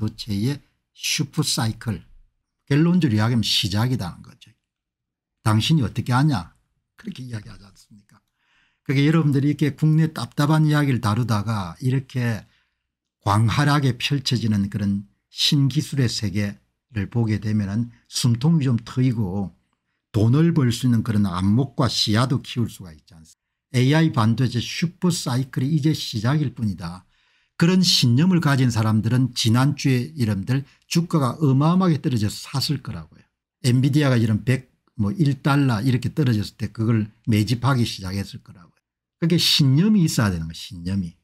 도체의 슈프사이클 결론적으로 이야기하면 시작이라는 거죠. 당신이 어떻게 하냐 그렇게 이야기하지 않습니까 그게 그러니까 여러분들이 이렇게 국내 답답한 이야기를 다루다가 이렇게 광활하게 펼쳐지는 그런 신기술의 세계를 보게 되면 숨통이 좀 트이고 돈을 벌 수 있는 그런 안목과 시야도 키울 수가 있지 않습니까 AI 반도체 슈퍼사이클이 이제 시작일 뿐이다. 그런 신념을 가진 사람들은 지난주에 이름들 주가가 어마어마하게 떨어져서 샀을 거라고요. 엔비디아가 이런 100, 뭐 1달러 이렇게 떨어졌을 때 그걸 매집하기 시작했을 거라고요. 그게 신념이 있어야 되는 거예요. 신념이.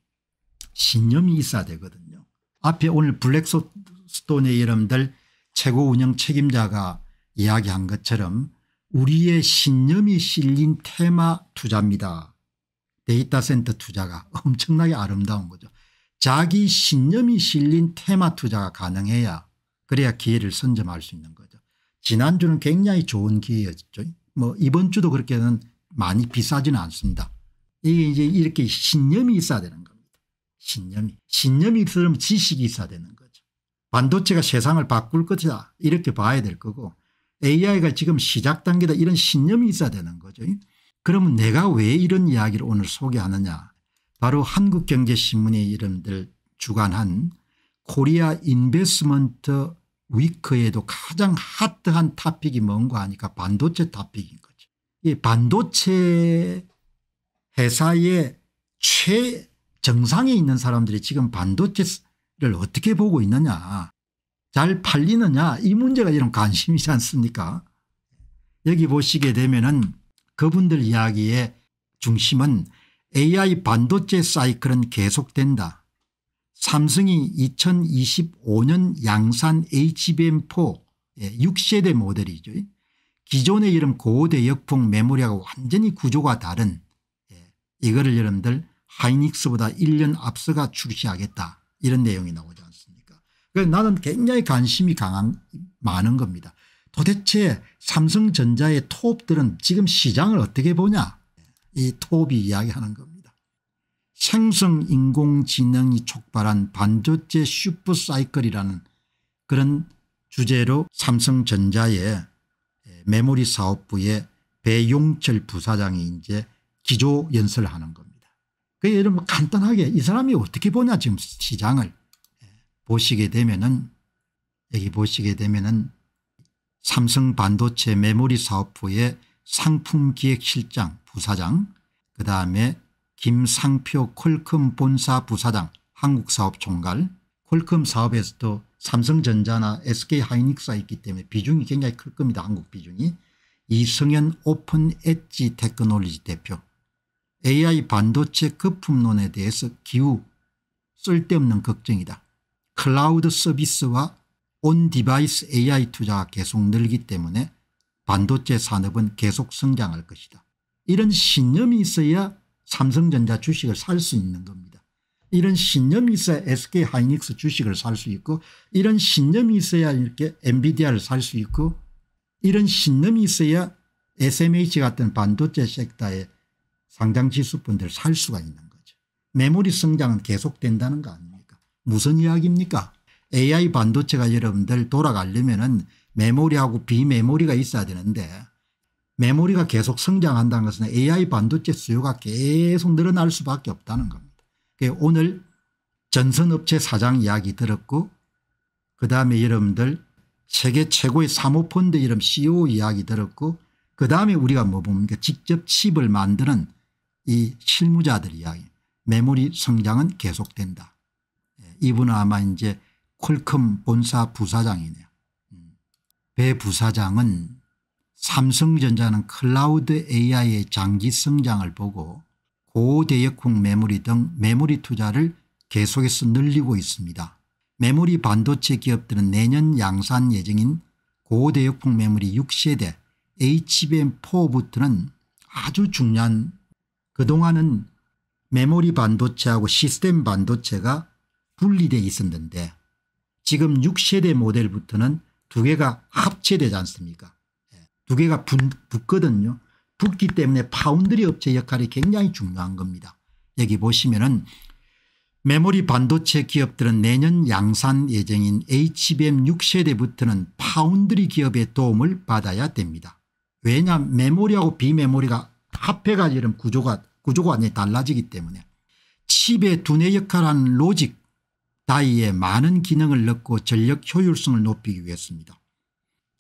신념이 있어야 되거든요. 앞에 오늘 블랙스톤의 이름들 최고 운영 책임자가 이야기한 것처럼 우리의 신념이 실린 테마 투자입니다. 데이터 센터 투자가 엄청나게 아름다운 거죠. 자기 신념이 실린 테마 투자가 가능해야 그래야 기회를 선점할 수 있는 거죠. 지난주는 굉장히 좋은 기회였죠. 뭐 이번 주도 그렇게는 많이 비싸지는 않습니다. 이게 이제 이렇게 신념이 있어야 되는 겁니다. 신념이. 신념이 있으면 지식이 있어야 되는 거죠. 반도체가 세상을 바꿀 것이다 이렇게 봐야 될 거고 AI가 지금 시작 단계다 이런 신념이 있어야 되는 거죠. 그러면 내가 왜 이런 이야기를 오늘 소개하느냐 바로 한국경제신문의 이름들 주관한 코리아 인베스먼트 위크에도 가장 핫한 타픽이 뭔가 하니까 반도체 타픽인 거죠. 이 반도체 회사의 최정상에 있는 사람들이 지금 반도체를 어떻게 보고 있느냐 잘 팔리느냐 이 문제가 이런 관심이지 않습니까 여기 보시게 되면 은 그분들 이야기의 중심은 AI 반도체 사이클은 계속된다. 삼성이 2025년 양산 HBM4 6세대 예, 모델이죠. 기존의 이름 고대역풍 메모리하고 완전히 구조가 다른 예, 이거를 여러분들 하이닉스보다 1년 앞서가 출시하겠다 이런 내용이 나오지 않습니까 그래서 나는 굉장히 관심이 강한 많은 겁니다. 도대체 삼성전자의 토들은 지금 시장을 어떻게 보냐 이 톱이 이야기하는 겁니다. 생성 인공지능이 촉발한 반도체 슈퍼사이클이라는 그런 주제로 삼성전자의 메모리 사업부의 배용철 부사장이 이제 기조 연설 하는 겁니다. 그 여러분 간단하게 이 사람이 어떻게 보냐 지금 시장을 보시게 되면은 여기 보시게 되면은 삼성 반도체 메모리 사업부의 상품기획실장 부사장 그 다음에 김상표 콜컴 본사 부사장 한국사업총괄 콜컴 사업에서도 삼성전자나 SK하이닉스가 있기 때문에 비중이 굉장히 클 겁니다. 한국 비중이. 이성현 오픈 엣지 테크놀로지 대표 AI 반도체 거품론에 대해서 기후 쓸데없는 걱정이다. 클라우드 서비스와 온 디바이스 AI 투자가 계속 늘기 때문에 반도체 산업은 계속 성장할 것이다. 이런 신념이 있어야 삼성전자 주식을 살 수 있는 겁니다. 이런 신념이 있어야 SK하이닉스 주식을 살 수 있고 이런 신념이 있어야 이렇게 엔비디아를 살 수 있고 이런 신념이 있어야 SMH 같은 반도체 섹터의 상장 지수분들 살 수가 있는 거죠. 메모리 성장은 계속된다는 거 아닙니까 무슨 이야기입니까 AI 반도체가 여러분들 돌아가려면 은 메모리하고 비메모리가 있어야 되는데 메모리가 계속 성장한다는 것은 AI 반도체 수요가 계속 늘어날 수밖에 없다는 겁니다. 오늘 전선업체 사장 이야기 들었고 그다음에 여러분들 세계 최고의 사모펀드 이름 CEO 이야기 들었고 그다음에 우리가 뭐 봅니까 직접 칩을 만드는 이 실무자들 이야기 메모리 성장은 계속된다. 예, 이분은 아마 이제 콜컴 본사 부사장이네요. 배 부사장은 삼성전자는 클라우드 AI의 장기 성장을 보고 고대역풍 메모리 등 메모리 투자를 계속해서 늘리고 있습니다. 메모리 반도체 기업들은 내년 양산 예정인 고대역풍 메모리 6세대 HBM4부터는 아주 중요한 그동안은 메모리 반도체하고 시스템 반도체가 분리되어 있었는데 지금 6세대 모델부터는 두 개가 합체되지 않습니까 예, 두 개가 부, 붙거든요. 붙기 때문에 파운드리 업체 역할이 굉장히 중요한 겁니다. 여기 보시면은 메모리 반도체 기업들은 내년 양산 예정인 HBM 6세대부터는 파운드리 기업의 도움을 받아야 됩니다. 왜냐 메모리하고 비메모리가 합해가 지 이런 구조가 구조가 완전히 달라지기 때문에 칩의 두뇌 역할하는 로직 다이에 많은 기능을 넣고 전력 효율성을 높이기 위해서입니다.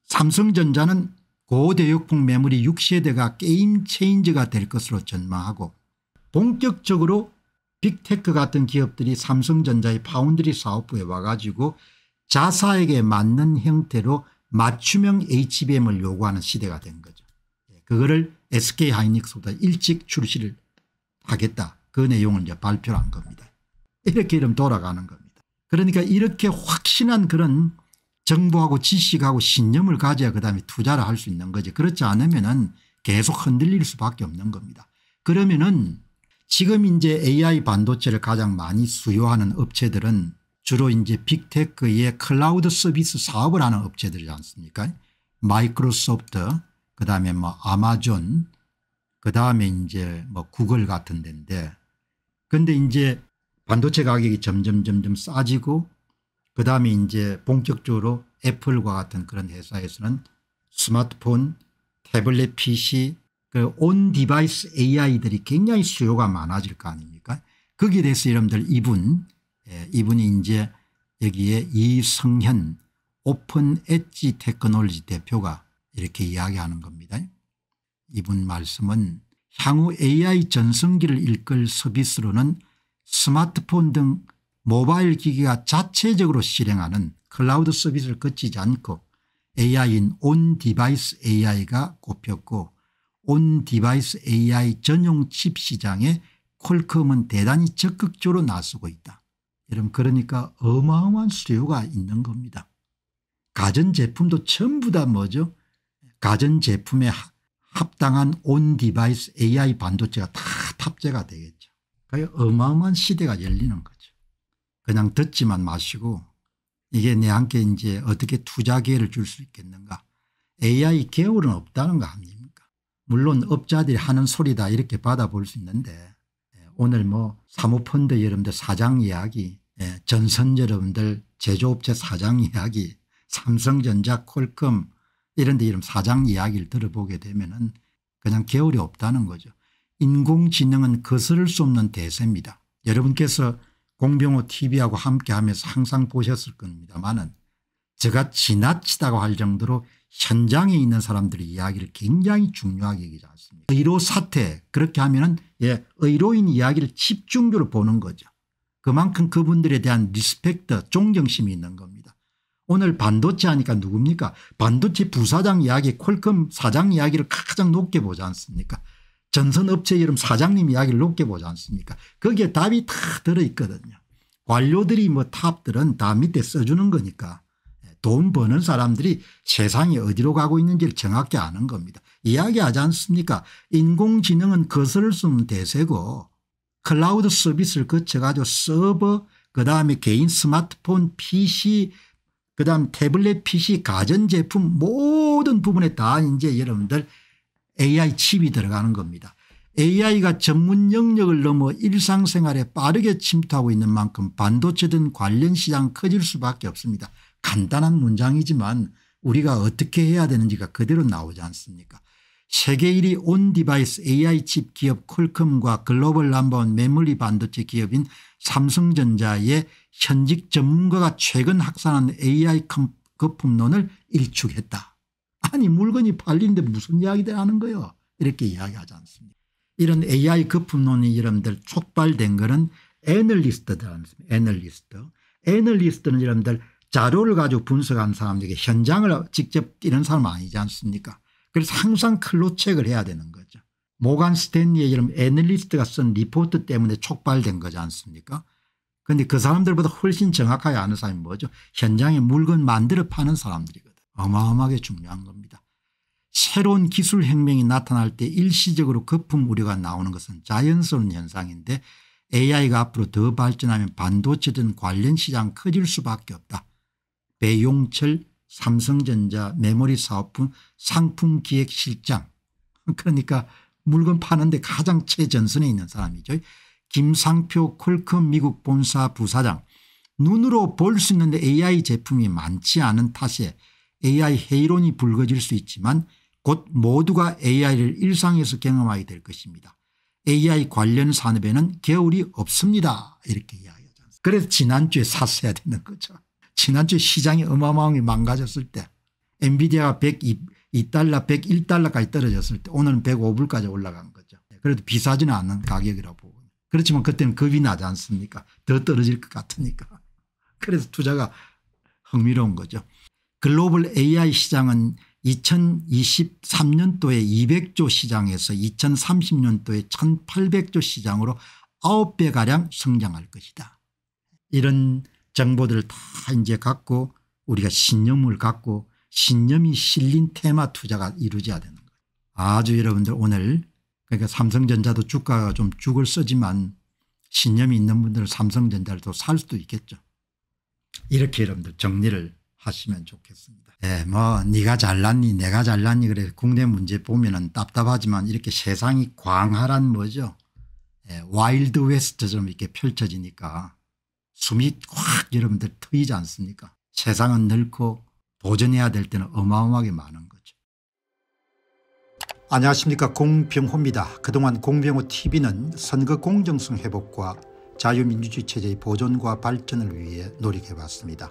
삼성전자는 고대역폭 메모리 6세대가 게임 체인저가 될 것으로 전망하고 본격적으로 빅테크 같은 기업들이 삼성전자의 파운드리 사업부에 와가지고 자사에게 맞는 형태로 맞춤형 HBM을 요구하는 시대가 된 거죠. 예, 그거를 SK하이닉스보다 일찍 출시를 하겠다. 그 내용을 이제 발표한 겁니다. 이렇게 이름 돌아가는 겁니다. 그러니까 이렇게 확신한 그런 정보하고 지식하고 신념을 가져야 그다음에 투자를 할 수 있는 거지 그렇지 않으면은 계속 흔들릴 수밖에 없는 겁니다. 그러면은 지금 이제 AI 반도체를 가장 많이 수요하는 업체들은 주로 이제 빅테크의 클라우드 서비스 사업을 하는 업체들이지 않습니까? 마이크로소프트, 그다음에 뭐 아마존, 그다음에 이제 뭐 구글 같은 데인데 근데 이제 반도체 가격이 점점 점점 싸지고 그다음에 이제 본격적으로 애플과 같은 그런 회사에서는 스마트폰 태블릿 PC 온 디바이스 AI들이 굉장히 수요가 많아질 거 아닙니까 거기에 대해서 여러분들 이분 예, 이분이 이제 여기에 이성현 오픈 엣지 테크놀로지 대표가 이렇게 이야기하는 겁니다. 이분 말씀은 향후 AI 전성기를 일끌 서비스로는 스마트폰 등 모바일 기기가 자체적으로 실행하는 클라우드 서비스를 거치지 않고 AI인 온 디바이스 AI가 꼽혔고 온 디바이스 AI 전용 칩 시장에 퀄컴은 대단히 적극적으로 나서고 있다. 여러분 그러니까 어마어마한 수요가 있는 겁니다. 가전제품도 전부 다 뭐죠 가전제품에 합당한 온 디바이스 AI 반도체가 다 탑재가 되겠죠. 어마어마한 시대가 열리는 거죠. 그냥 듣지만 마시고 이게 내한테 이제 어떻게 투자 기회를 줄 수 있겠는가. AI 개울은 없다는 거 아닙니까? 물론 업자들이 하는 소리다 이렇게 받아볼 수 있는데 예, 오늘 뭐 사모펀드 여러분들 사장 이야기 예, 전선 여러분들 제조업체 사장 이야기 삼성전자 콜컴 이런 데 이름 사장 이야기를 들어보게 되면 은 그냥 개울이 없다는 거죠. 인공지능은 거스를 수 없는 대세입니다. 여러분께서 공병호 tv하고 함께하면서 항상 보셨을 겁니다만은 제가 지나치다고 할 정도로 현장에 있는 사람들이 이야기를 굉장히 중요하게 얘기하지 않습니까 의료 사태 그렇게 하면 은예 의료인 이야기를 집중적으로 보는 거죠. 그만큼 그분들에 대한 리스펙트 존경심이 있는 겁니다. 오늘 반도체 하니까 누굽니까 반도체 부사장 이야기 콜컴 사장 이야기를 가장 높게 보지 않습니까 전선업체 이름 사장님 이야기를 높게 보지 않습니까 거기에 답이 다 들어있거든요. 관료들이 뭐 탑들은 다 밑에 써주는 거니까 예, 돈 버는 사람들이 세상이 어디로 가고 있는지를 정확히 아는 겁니다. 이야기하지 않습니까 인공지능은 거슬 쓰는 대세고 클라우드 서비스를 거쳐가지고 서버 그다음에 개인 스마트폰 pc 그다음 태블릿 pc 가전제품 모든 부분에 다 이제 여러분들 AI 칩이 들어가는 겁니다. AI가 전문 영역을 넘어 일상생활에 빠르게 침투하고 있는 만큼 반도체 등 관련 시장 커질 수밖에 없습니다. 간단한 문장이지만 우리가 어떻게 해야 되는지가 그대로 나오지 않습니까 세계 1위 온디바이스 AI 칩 기업 콜컴과 글로벌 넘버원 메모리 반도체 기업인 삼성전자의 현직 전문가가 최근 확산한 AI 거품론을 일축했다. 아니 물건이 팔리는데 무슨 이야기들 하는 거요 이렇게 이야기하지 않습니다. 이런 AI 거품론이 이름들 촉발된 거는 애널리스트들 않습니까 애널리스트. 애널리스트는 이름들 자료를 가지고 분석한 사람들에게 현장을 직접 뛰는 사람 아니지 않습니까 그래서 항상 클로책을 해야 되는 거죠. 모간 스탠리의 이름 애널리스트가 쓴 리포트 때문에 촉발된 거지 않습니까 그런데 그 사람들보다 훨씬 정확하게 아는 사람이 뭐죠 현장에 물건 만들어 파는 사람들이거든요. 어마어마하게 중요한 겁니다. 새로운 기술 혁명이 나타날 때 일시적으로 거품 우려가 나오는 것은 자연스러운 현상인데 AI가 앞으로 더 발전하면 반도체 등 관련 시장 커질 수밖에 없다. 배용철 삼성전자 메모리 사업부 상품기획실장 그러니까 물건 파는데 가장 최전선에 있는 사람이죠. 김상표 콜컴 미국 본사 부사장 눈으로 볼 수 있는데 AI 제품이 많지 않은 탓에 AI 해이론이 불거질 수 있지만 곧 모두가 AI를 일상에서 경험하게 될 것입니다. AI 관련 산업에는 겨울이 없습니다. 이렇게 이야기하지 그래서 지난주에 샀어야 되는 거죠. 지난주 시장이 어마어마하게 망가졌을 때 엔비디아가 102달러 101달러까지 떨어졌을 때 오늘은 105불까지 올라간 거죠. 네, 그래도 비싸지는 않은 가격이라고 보고 그렇지만 그때는 겁이 나지 않습니까 더 떨어질 것 같으니까 그래서 투자가 흥미로운 거죠. 글로벌 AI 시장은 2023년도에 200조 시장에서 2030년도에 1800조 시장으로 9배가량 성장할 것이다. 이런 정보들을 다 이제 갖고 우리가 신념을 갖고 신념이 실린 테마 투자가 이루어져야 되는 거예요. 아주 여러분들 오늘 그러니까 삼성전자도 주가가 좀 죽을 쓰지만 신념이 있는 분들은 삼성전자를 또 살 수도 있겠죠. 이렇게 여러분들 정리를 하시면 좋겠습니다. 예, 뭐 네가 잘났니 내가 잘났니 그래 국내 문제 보면은 답답하지만 이렇게 세상이 광활한 뭐죠. 예, 와일드 웨스트처럼 이렇게 펼쳐지니까 숨이 확 여러분들 트이지 않습니까 세상은 넓고 도전해야 될 때는 어마어마하게 많은 거죠. 안녕하십니까 공병호입니다. 그동안 공병호TV는 선거 공정성 회복과 자유민주주의 체제의 보존과 발전을 위해 노력해봤습니다.